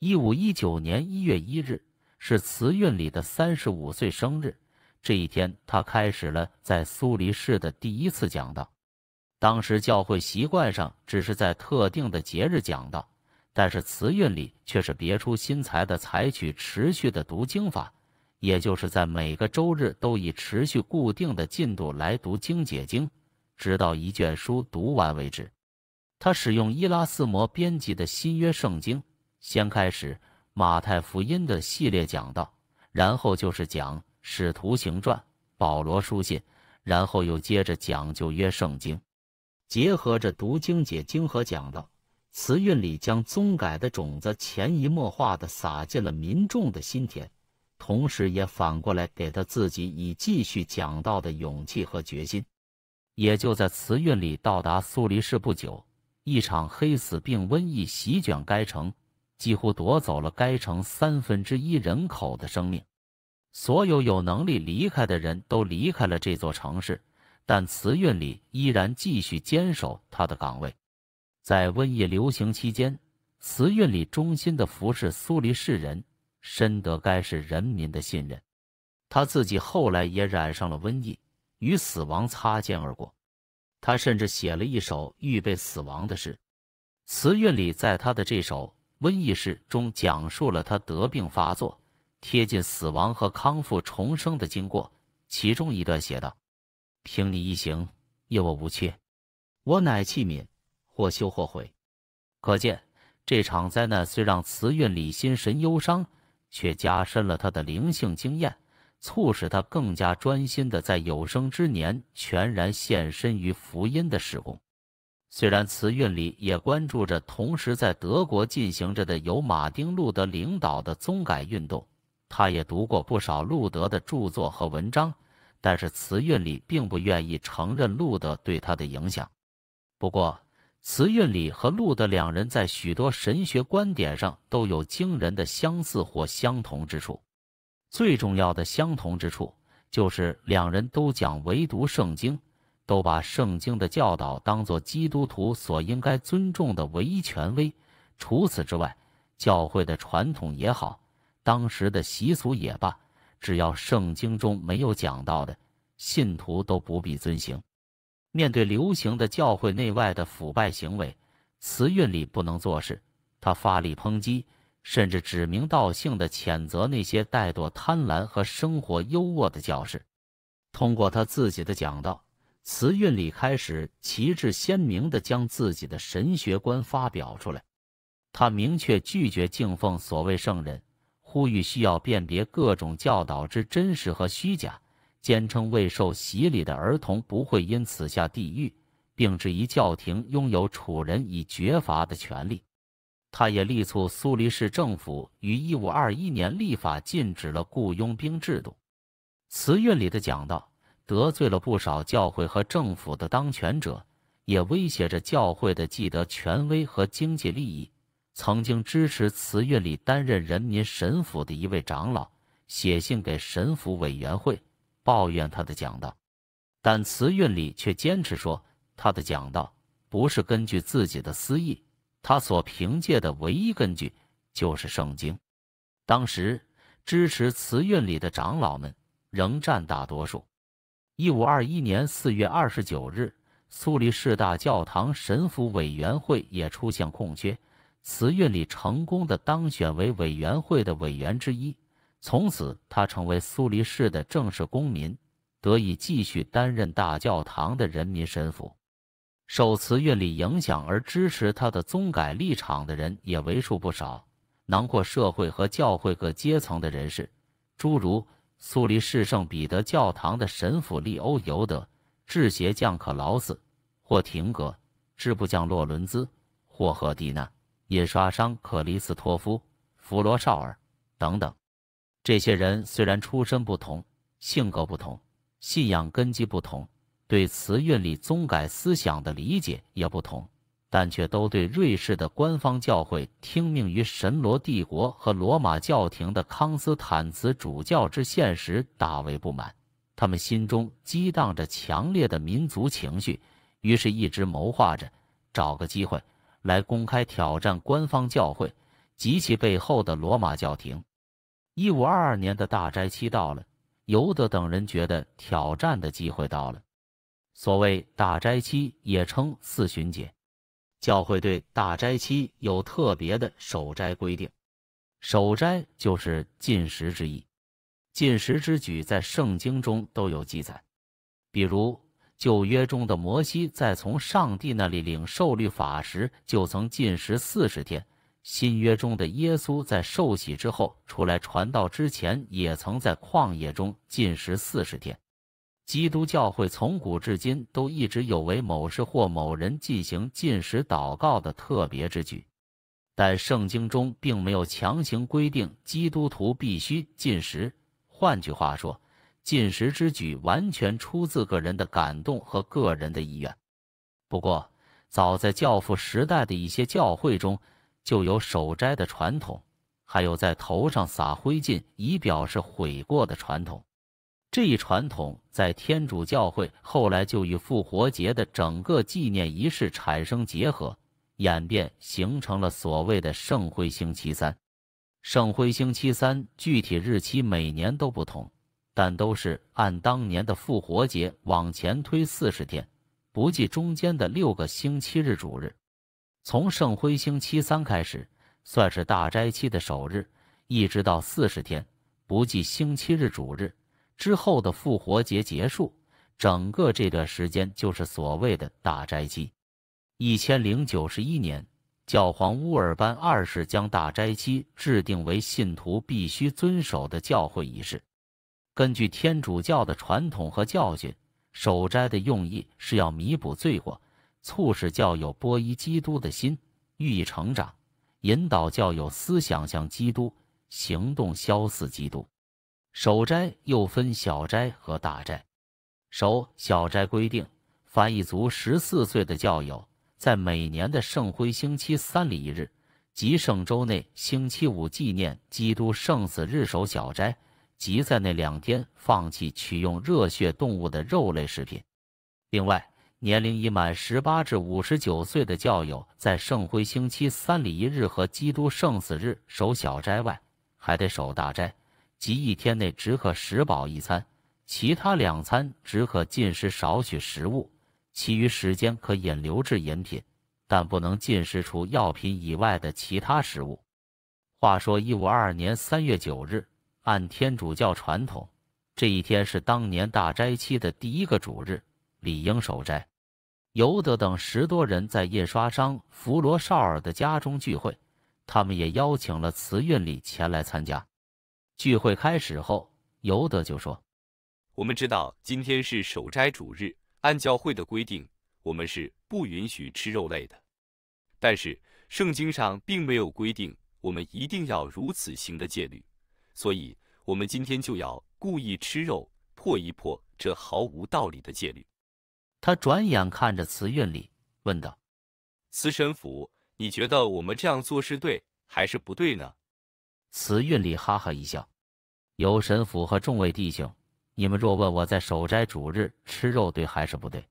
一五一九年一月一日是慈运里的三十五岁生日。这一天，他开始了在苏黎世的第一次讲道。当时教会习惯上只是在特定的节日讲道，但是慈运里却是别出心裁的采取持续的读经法，也就是在每个周日都以持续固定的进度来读经解经，直到一卷书读完为止。他使用伊拉斯摩编辑的新约圣经。先开始《马太福音》的系列讲道，然后就是讲《使徒行传》、保罗书信，然后又接着讲旧约圣经，结合着读经、解经和讲道，词韵里将宗改的种子潜移默化的撒进了民众的心田，同时也反过来给他自己以继续讲道的勇气和决心。也就在词韵里到达苏黎世不久，一场黑死病瘟疫席卷该城。几乎夺走了该城三分之一人口的生命，所有有能力离开的人都离开了这座城市，但慈运里依然继续坚守他的岗位。在瘟疫流行期间，慈运里忠心的服侍苏黎世人，深得该市人民的信任。他自己后来也染上了瘟疫，与死亡擦肩而过。他甚至写了一首预备死亡的诗。慈运里在他的这首。《瘟疫事中讲述了他得病发作、贴近死亡和康复重生的经过。其中一段写道：“凭你一行，业我无缺，我乃器皿，或修或毁。”可见，这场灾难虽让慈运里心神忧伤，却加深了他的灵性经验，促使他更加专心的在有生之年全然献身于福音的施工。虽然词运里也关注着同时在德国进行着的由马丁·路德领导的宗改运动，他也读过不少路德的著作和文章，但是词运里并不愿意承认路德对他的影响。不过，词运里和路德两人在许多神学观点上都有惊人的相似或相同之处。最重要的相同之处就是两人都讲唯独圣经。都把圣经的教导当做基督徒所应该尊重的唯一权威。除此之外，教会的传统也好，当时的习俗也罢，只要圣经中没有讲到的，信徒都不必遵行。面对流行的教会内外的腐败行为，慈韵里不能做事，他发力抨击，甚至指名道姓地谴责那些怠惰、贪婪和生活优渥的教士。通过他自己的讲道。词韵里开始旗帜鲜明地将自己的神学观发表出来，他明确拒绝敬奉所谓圣人，呼吁需要辨别各种教导之真实和虚假，坚称未受洗礼的儿童不会因此下地狱，并质疑教廷拥有处人以绝罚的权利。他也力促苏黎世政府于1521年立法禁止了雇佣兵制度。词韵里的讲道。得罪了不少教会和政府的当权者，也威胁着教会的既得权威和经济利益。曾经支持慈运里担任人民神府的一位长老写信给神府委员会，抱怨他的讲道，但慈运里却坚持说他的讲道不是根据自己的私意，他所凭借的唯一根据就是圣经。当时支持慈运里的长老们仍占大多数。一五二一年四月二十九日，苏黎世大教堂神父委员会也出现空缺，慈运里成功的当选为委员会的委员之一。从此，他成为苏黎世的正式公民，得以继续担任大教堂的人民神父。受慈运里影响而支持他的宗改立场的人也为数不少，囊括社会和教会各阶层的人士，诸如。苏黎世圣彼得教堂的神父利欧尤德、制鞋匠克劳斯·霍廷格、织布匠洛伦兹·霍赫蒂娜、印刷商克里斯托夫·弗罗绍尔等等，这些人虽然出身不同、性格不同、信仰根基不同，对词韵里宗改思想的理解也不同。但却都对瑞士的官方教会听命于神罗帝国和罗马教廷的康斯坦茨主教之现实大为不满，他们心中激荡着强烈的民族情绪，于是一直谋划着找个机会来公开挑战官方教会及其背后的罗马教廷。一五二二年的大斋期到了，尤德等人觉得挑战的机会到了。所谓大斋期，也称四旬节。教会对大斋期有特别的守斋规定，守斋就是禁食之意。禁食之举在圣经中都有记载，比如旧约中的摩西在从上帝那里领受律法时，就曾禁食四十天；新约中的耶稣在受洗之后出来传道之前，也曾在旷野中禁食四十天。基督教会从古至今都一直有为某事或某人进行禁食祷告的特别之举，但圣经中并没有强行规定基督徒必须禁食。换句话说，禁食之举完全出自个人的感动和个人的意愿。不过，早在教父时代的一些教会中就有守斋的传统，还有在头上撒灰烬以表示悔过的传统。这一传统在天主教会后来就与复活节的整个纪念仪式产生结合、演变，形成了所谓的圣辉星期三。圣辉星期三具体日期每年都不同，但都是按当年的复活节往前推四十天，不计中间的六个星期日主日。从圣辉星期三开始，算是大斋期的首日，一直到四十天，不计星期日主日。之后的复活节结束，整个这段时间就是所谓的大斋期。一千零九十一年，教皇乌尔班二世将大斋期制定为信徒必须遵守的教会仪式。根据天主教的传统和教训，守斋的用意是要弥补罪过，促使教友皈依基督的心，寓意成长，引导教友思想向基督，行动消似基督。守斋又分小斋和大斋。守小斋规定，凡一族十四岁的教友，在每年的圣辉星期三礼一日即圣周内星期五纪念基督圣死日守小斋，即在那两天放弃取用热血动物的肉类食品。另外，年龄已满十八至五十九岁的教友，在圣辉星期三礼一日和基督圣死日守小斋外，还得守大斋。即一天内只可食饱一餐，其他两餐只可进食少许食物，其余时间可引流至饮品，但不能进食除药品以外的其他食物。话说，一五二二年三月九日，按天主教传统，这一天是当年大斋期的第一个主日，理应守斋。尤德等十多人在印刷商弗罗绍尔的家中聚会，他们也邀请了慈运里前来参加。聚会开始后，尤德就说：“我们知道今天是守斋主日，按教会的规定，我们是不允许吃肉类的。但是圣经上并没有规定我们一定要如此行的戒律，所以我们今天就要故意吃肉，破一破这毫无道理的戒律。”他转眼看着慈运礼，问道：“慈神父，你觉得我们这样做是对还是不对呢？”慈韵里哈哈一笑：“有神府和众位弟兄，你们若问我在守斋主日吃肉对还是不对，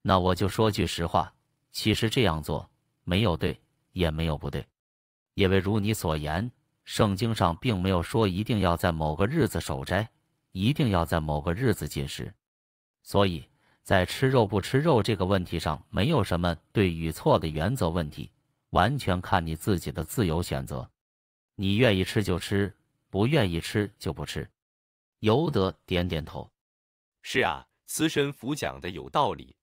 那我就说句实话：其实这样做没有对，也没有不对，因为如你所言，圣经上并没有说一定要在某个日子守斋，一定要在某个日子进食。所以在吃肉不吃肉这个问题上，没有什么对与错的原则问题，完全看你自己的自由选择。”你愿意吃就吃，不愿意吃就不吃，尤德点点头。是啊，慈神府讲的有道理。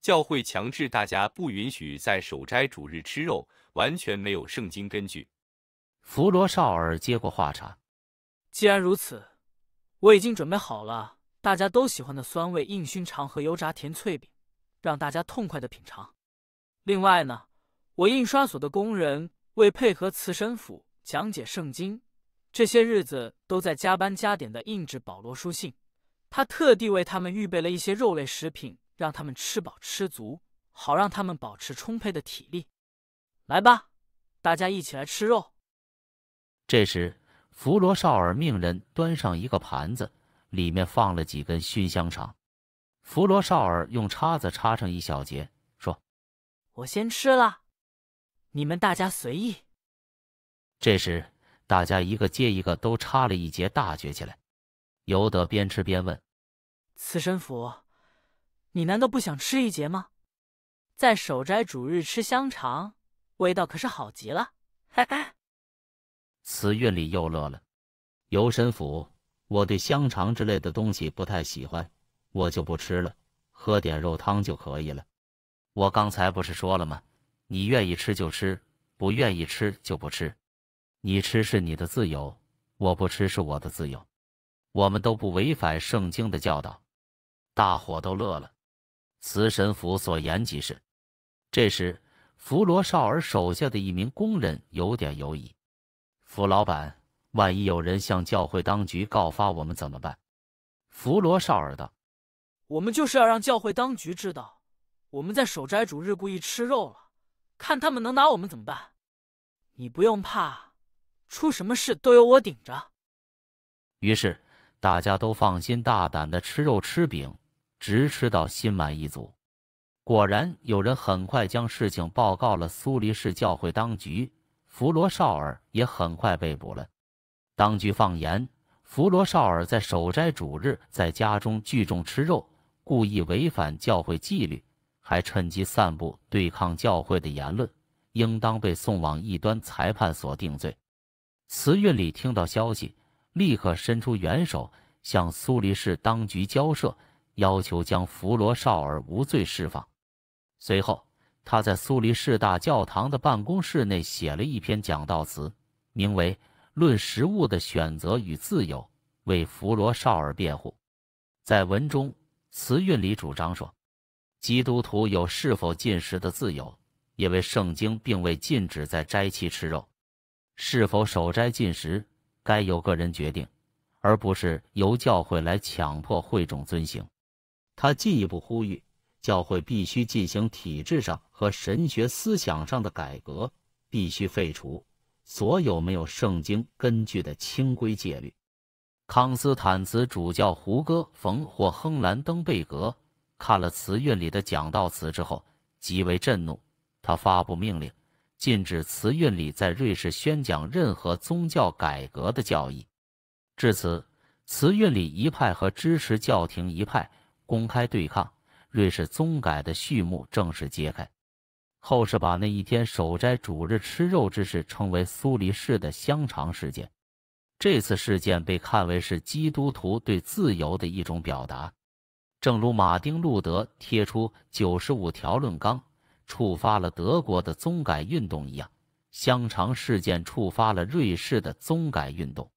教会强制大家不允许在守斋主日吃肉，完全没有圣经根据。弗罗少尔接过话茬。既然如此，我已经准备好了大家都喜欢的酸味硬熏肠和油炸甜脆饼，让大家痛快的品尝。另外呢，我印刷所的工人为配合慈神府，讲解圣经，这些日子都在加班加点的印制保罗书信。他特地为他们预备了一些肉类食品，让他们吃饱吃足，好让他们保持充沛的体力。来吧，大家一起来吃肉。这时，弗罗绍尔命人端上一个盘子，里面放了几根熏香肠。弗罗绍尔用叉子叉上一小截，说：“我先吃了，你们大家随意。”这时，大家一个接一个都插了一截大嚼起来。尤德边吃边问：“慈神府，你难道不想吃一截吗？在守斋主日吃香肠，味道可是好极了。”哈哈。慈韵里又乐了：“尤神府，我对香肠之类的东西不太喜欢，我就不吃了，喝点肉汤就可以了。我刚才不是说了吗？你愿意吃就吃，不愿意吃就不吃。”你吃是你的自由，我不吃是我的自由，我们都不违反圣经的教导。大伙都乐了。慈神府所言极是。这时，弗罗少尔手下的一名工人有点犹疑：“弗老板，万一有人向教会当局告发我们怎么办？”弗罗少尔道：“我们就是要让教会当局知道，我们在守斋主日故意吃肉了，看他们能拿我们怎么办。”你不用怕。出什么事都有我顶着。于是大家都放心大胆的吃肉吃饼，直吃到心满意足。果然，有人很快将事情报告了苏黎世教会当局，弗罗少尔也很快被捕了。当局放言，弗罗少尔在守斋主日在家中聚众吃肉，故意违反教会纪律，还趁机散布对抗教会的言论，应当被送往异端裁判所定罪。慈运里听到消息，立刻伸出援手，向苏黎世当局交涉，要求将弗罗绍尔无罪释放。随后，他在苏黎世大教堂的办公室内写了一篇讲道词，名为《论食物的选择与自由》，为弗罗绍尔辩护。在文中，慈运里主张说，基督徒有是否进食的自由，因为圣经并未禁止在斋期吃肉。是否守斋进食，该由个人决定，而不是由教会来强迫会众遵行。他进一步呼吁，教会必须进行体制上和神学思想上的改革，必须废除所有没有圣经根据的清规戒律。康斯坦茨主教胡戈·冯·霍亨兰登贝格看了词韵里的讲道词之后，极为震怒，他发布命令。禁止慈运里在瑞士宣讲任何宗教改革的教义。至此，慈运里一派和支持教廷一派公开对抗，瑞士宗改的序幕正式揭开。后世把那一天守斋主日吃肉之事称为苏黎世的香肠事件。这次事件被看为是基督徒对自由的一种表达，正如马丁·路德贴出《九十五条论纲》。触发了德国的宗改运动一样，香肠事件触发了瑞士的宗改运动。